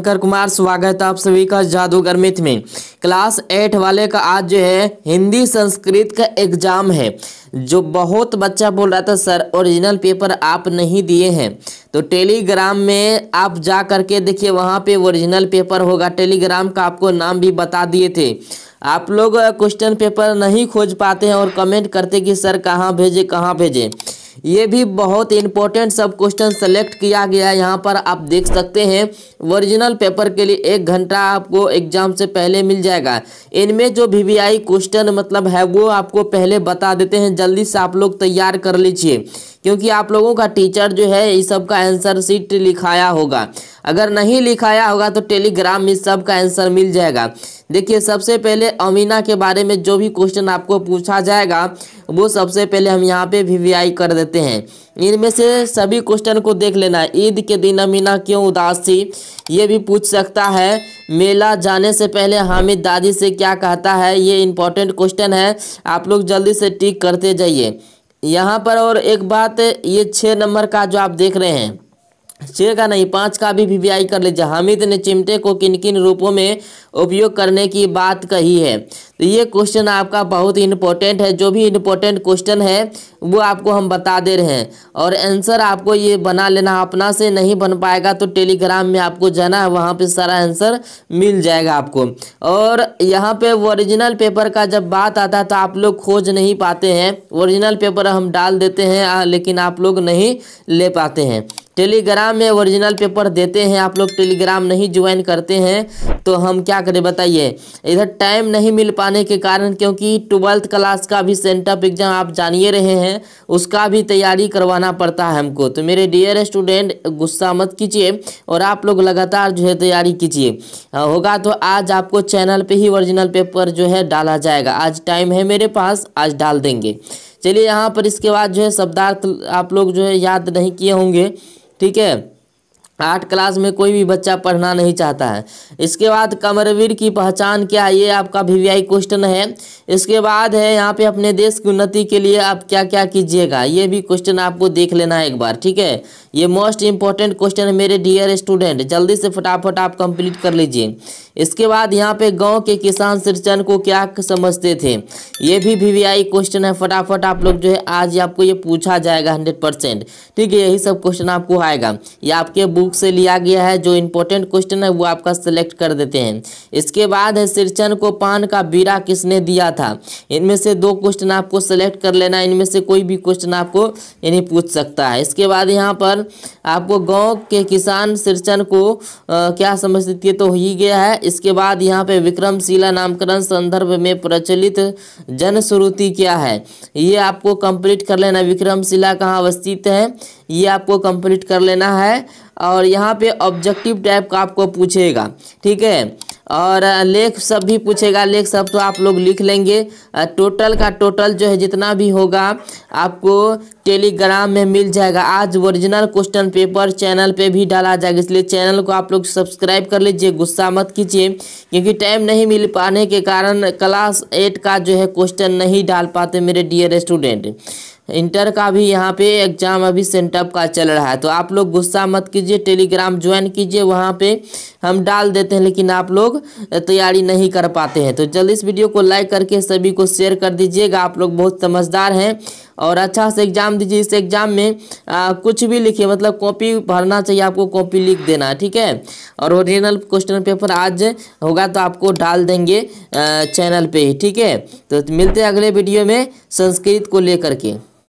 शंकर कुमार स्वागत है आप सभी का जादूगर मिथ में क्लास एट वाले का आज जो है हिंदी संस्कृत का एग्जाम है जो बहुत बच्चा बोल रहा था सर ओरिजिनल पेपर आप नहीं दिए हैं तो टेलीग्राम में आप जा करके देखिए वहाँ पे ओरिजिनल पेपर होगा टेलीग्राम का आपको नाम भी बता दिए थे आप लोग क्वेश्चन पेपर नहीं खोज पाते हैं और कमेंट करते कि सर कहाँ भेजे कहाँ भेजें ये भी बहुत इंपॉर्टेंट सब क्वेश्चन सेलेक्ट किया गया है यहाँ पर आप देख सकते हैं ओरिजिनल पेपर के लिए एक घंटा आपको एग्जाम से पहले मिल जाएगा इनमें जो वी क्वेश्चन मतलब है वो आपको पहले बता देते हैं जल्दी से आप लोग तैयार कर लीजिए क्योंकि आप लोगों का टीचर जो है इस सब का आंसर सीट लिखाया होगा अगर नहीं लिखाया होगा तो टेलीग्राम में सब का आंसर मिल जाएगा देखिए सबसे पहले अमीना के बारे में जो भी क्वेश्चन आपको पूछा जाएगा वो सबसे पहले हम यहाँ पे वी कर देते हैं इनमें से सभी क्वेश्चन को देख लेना ईद के दिन अमीना क्यों उदास थी ये भी पूछ सकता है मेला जाने से पहले हामिद दादी से क्या कहता है ये इंपॉर्टेंट क्वेश्चन है आप लोग जल्दी से टिक करते जाइए यहाँ पर और एक बात ये छः नंबर का जो आप देख रहे हैं छः का नहीं पाँच का भी वी वी कर लीजिए हामिद ने चिमटे को किन किन रूपों में उपयोग करने की बात कही है तो ये क्वेश्चन आपका बहुत ही इम्पोर्टेंट है जो भी इम्पोर्टेंट क्वेश्चन है वो आपको हम बता दे रहे हैं और आंसर आपको ये बना लेना अपना से नहीं बन पाएगा तो टेलीग्राम में आपको जाना है वहाँ पर सारा आंसर मिल जाएगा आपको और यहाँ पे ओरिजिनल पेपर का जब बात आता है तो आप लोग खोज नहीं पाते हैं ओरिजिनल पेपर हम डाल देते हैं लेकिन आप लोग नहीं ले पाते हैं टेलीग्राम में ओरिजिनल पेपर देते हैं आप लोग टेलीग्राम नहीं ज्वाइन करते हैं तो हम क्या करें बताइए इधर टाइम नहीं मिल पाने के कारण क्योंकि ट्वेल्थ क्लास का भी सेंटअप एग्जाम आप जानिए रहे हैं उसका भी तैयारी करवाना पड़ता है हमको तो मेरे डियर स्टूडेंट गुस्सा मत कीजिए और आप लोग लगातार जो है तैयारी कीजिए हाँ, होगा तो आज आपको चैनल पर ही ओरिजिनल पेपर जो है डाला जाएगा आज टाइम है मेरे पास आज डाल देंगे चलिए यहाँ पर इसके बाद जो है शब्दार्थ आप लोग जो है याद नहीं किए होंगे ठीक है आठ क्लास में कोई भी बच्चा पढ़ना नहीं चाहता है इसके बाद कमरवीर की पहचान क्या है ये आपका वी क्वेश्चन है इसके बाद है यहाँ पे अपने देश की उन्नति के लिए आप क्या क्या कीजिएगा ये भी क्वेश्चन आपको देख लेना है एक बार ठीक है ये मोस्ट इंपॉर्टेंट क्वेश्चन है मेरे डियर स्टूडेंट जल्दी से फटाफट आप कंप्लीट कर लीजिए इसके बाद यहाँ पे गांव के किसान सिरचन को क्या समझते थे ये भी वीवीआई क्वेश्चन है फटाफट आप लोग जो है आज आपको ये पूछा जाएगा हंड्रेड परसेंट ठीक है यही सब क्वेश्चन आपको आएगा ये आपके बुक से लिया गया है जो इंपॉर्टेंट क्वेश्चन है वो आपका सिलेक्ट कर देते हैं इसके बाद है सिरचन को पान का बीरा किसने दिया था इनमें से दो क्वेश्चन आपको सेलेक्ट कर लेना इनमें से कोई भी क्वेश्चन आपको यानी पूछ सकता है इसके बाद यहाँ पर पर आपको गांव के किसान सिरचन को आ, क्या समझती है तो हो ही गया है इसके बाद यहाँ पे विक्रमशिला नामकरण संदर्भ में प्रचलित जनश्रुति क्या है ये आपको कंप्लीट कर लेना विक्रमशिला कहाँ अवस्थित है ये आपको कंप्लीट कर लेना है और यहाँ पे ऑब्जेक्टिव टाइप का आपको पूछेगा ठीक है और लेख सब भी पूछेगा लेख सब तो आप लोग लिख लेंगे टोटल का टोटल जो है जितना भी होगा आपको टेलीग्राम में मिल जाएगा आज ओरिजिनल क्वेश्चन पेपर चैनल पे भी डाला जाएगा इसलिए चैनल को आप लोग सब्सक्राइब कर लीजिए गुस्सा मत कीजिए क्योंकि टाइम नहीं मिल पाने के कारण क्लास एट का जो है क्वेश्चन नहीं डाल पाते मेरे डियर स्टूडेंट इंटर का भी यहाँ पे एग्जाम अभी सेंटअप का चल रहा है तो आप लोग गुस्सा मत कीजिए टेलीग्राम ज्वाइन कीजिए वहाँ पे हम डाल देते हैं लेकिन आप लोग तैयारी नहीं कर पाते हैं तो जल्दी इस वीडियो को लाइक करके सभी को शेयर कर दीजिएगा आप लोग बहुत समझदार हैं और अच्छा से एग्ज़ाम दीजिए इस एग्ज़ाम में आ, कुछ भी लिखिए मतलब कॉपी भरना चाहिए आपको कॉपी लिख देना ठीक है और ओरिजिनल क्वेश्चन पेपर आज होगा तो आपको डाल देंगे आ, चैनल पे ही ठीक है तो मिलते हैं अगले वीडियो में संस्कृत को लेकर के